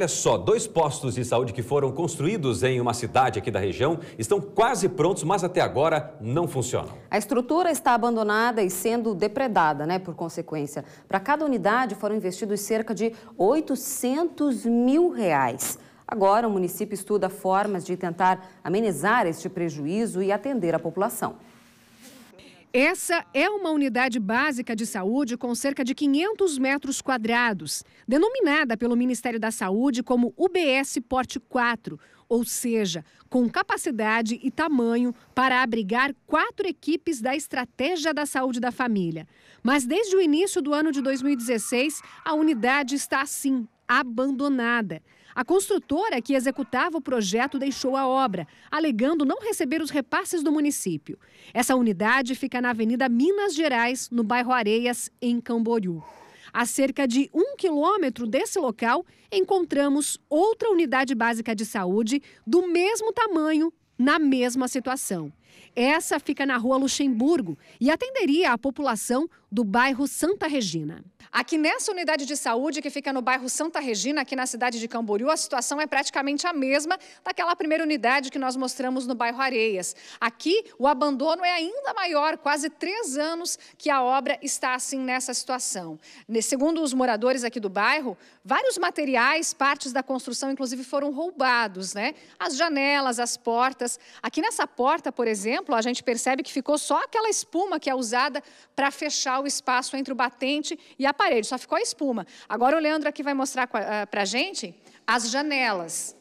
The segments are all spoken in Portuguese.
Olha só, dois postos de saúde que foram construídos em uma cidade aqui da região estão quase prontos, mas até agora não funcionam. A estrutura está abandonada e sendo depredada, né, por consequência. Para cada unidade foram investidos cerca de 800 mil reais. Agora o município estuda formas de tentar amenizar este prejuízo e atender a população. Essa é uma unidade básica de saúde com cerca de 500 metros quadrados, denominada pelo Ministério da Saúde como UBS Porte 4, ou seja, com capacidade e tamanho para abrigar quatro equipes da Estratégia da Saúde da Família. Mas desde o início do ano de 2016, a unidade está assim, abandonada. A construtora que executava o projeto deixou a obra, alegando não receber os repasses do município. Essa unidade fica na Avenida Minas Gerais, no bairro Areias, em Camboriú. A cerca de um quilômetro desse local, encontramos outra unidade básica de saúde do mesmo tamanho, na mesma situação. Essa fica na rua Luxemburgo e atenderia a população do bairro Santa Regina. Aqui nessa unidade de saúde que fica no bairro Santa Regina, aqui na cidade de Camboriú, a situação é praticamente a mesma daquela primeira unidade que nós mostramos no bairro Areias. Aqui o abandono é ainda maior, quase três anos que a obra está assim nessa situação. Segundo os moradores aqui do bairro, vários materiais, partes da construção inclusive foram roubados, né? As janelas, as portas. Aqui nessa porta, por exemplo, exemplo, a gente percebe que ficou só aquela espuma que é usada para fechar o espaço entre o batente e a parede, só ficou a espuma. Agora o Leandro aqui vai mostrar para a eh, gente as janelas.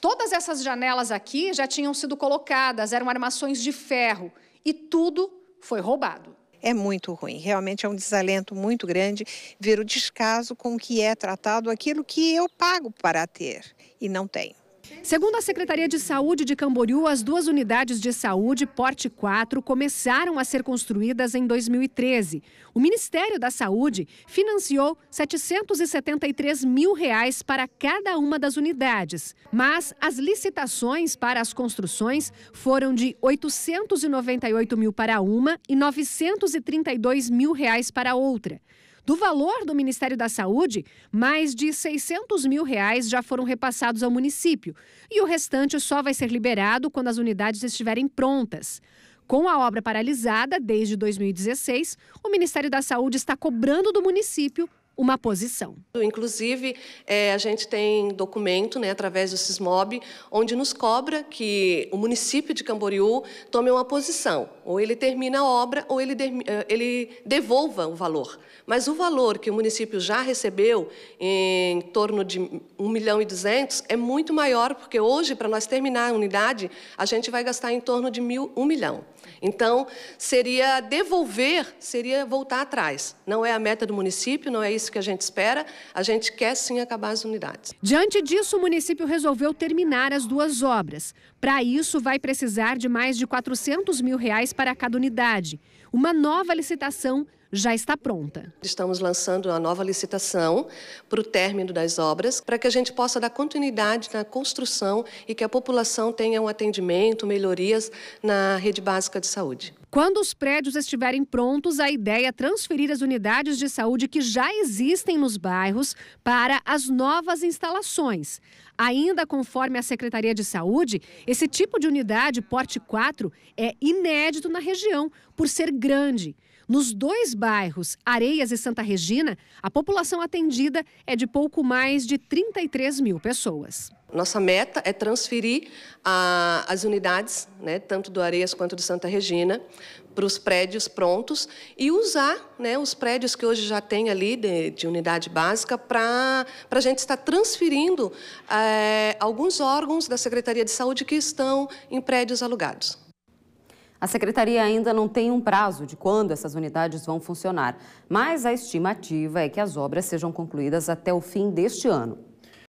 Todas essas janelas aqui já tinham sido colocadas, eram armações de ferro e tudo foi roubado é muito ruim. Realmente é um desalento muito grande ver o descaso com que é tratado aquilo que eu pago para ter e não tenho. Segundo a Secretaria de Saúde de Camboriú, as duas unidades de saúde, Porte 4, começaram a ser construídas em 2013. O Ministério da Saúde financiou 773 mil reais para cada uma das unidades, mas as licitações para as construções foram de 898 mil para uma e 932 mil reais para outra. Do valor do Ministério da Saúde, mais de 600 mil reais já foram repassados ao município e o restante só vai ser liberado quando as unidades estiverem prontas. Com a obra paralisada desde 2016, o Ministério da Saúde está cobrando do município uma posição. Inclusive, é, a gente tem documento, né, através do Sismob, onde nos cobra que o município de Camboriú tome uma posição. Ou ele termina a obra ou ele, de, é, ele devolva o valor. Mas o valor que o município já recebeu, em torno de 1 milhão e 200, é muito maior, porque hoje, para nós terminar a unidade, a gente vai gastar em torno de mil, 1 milhão. Então, seria devolver, seria voltar atrás. Não é a meta do município, não é isso isso que a gente espera. A gente quer sim acabar as unidades. Diante disso, o município resolveu terminar as duas obras. Para isso, vai precisar de mais de 400 mil reais para cada unidade. Uma nova licitação já está pronta. Estamos lançando uma nova licitação para o término das obras, para que a gente possa dar continuidade na construção e que a população tenha um atendimento, melhorias na rede básica de saúde. Quando os prédios estiverem prontos, a ideia é transferir as unidades de saúde que já existem nos bairros para as novas instalações. Ainda conforme a Secretaria de Saúde, esse tipo de unidade, porte 4, é inédito na região, por ser grande. Nos dois bairros, Areias e Santa Regina, a população atendida é de pouco mais de 33 mil pessoas. Nossa meta é transferir a, ah, as unidades, né, tanto do Areias quanto do Santa Regina, para os prédios prontos e usar né, os prédios que hoje já tem ali de, de unidade básica para a gente estar transferindo é, alguns órgãos da Secretaria de Saúde que estão em prédios alugados. A secretaria ainda não tem um prazo de quando essas unidades vão funcionar, mas a estimativa é que as obras sejam concluídas até o fim deste ano.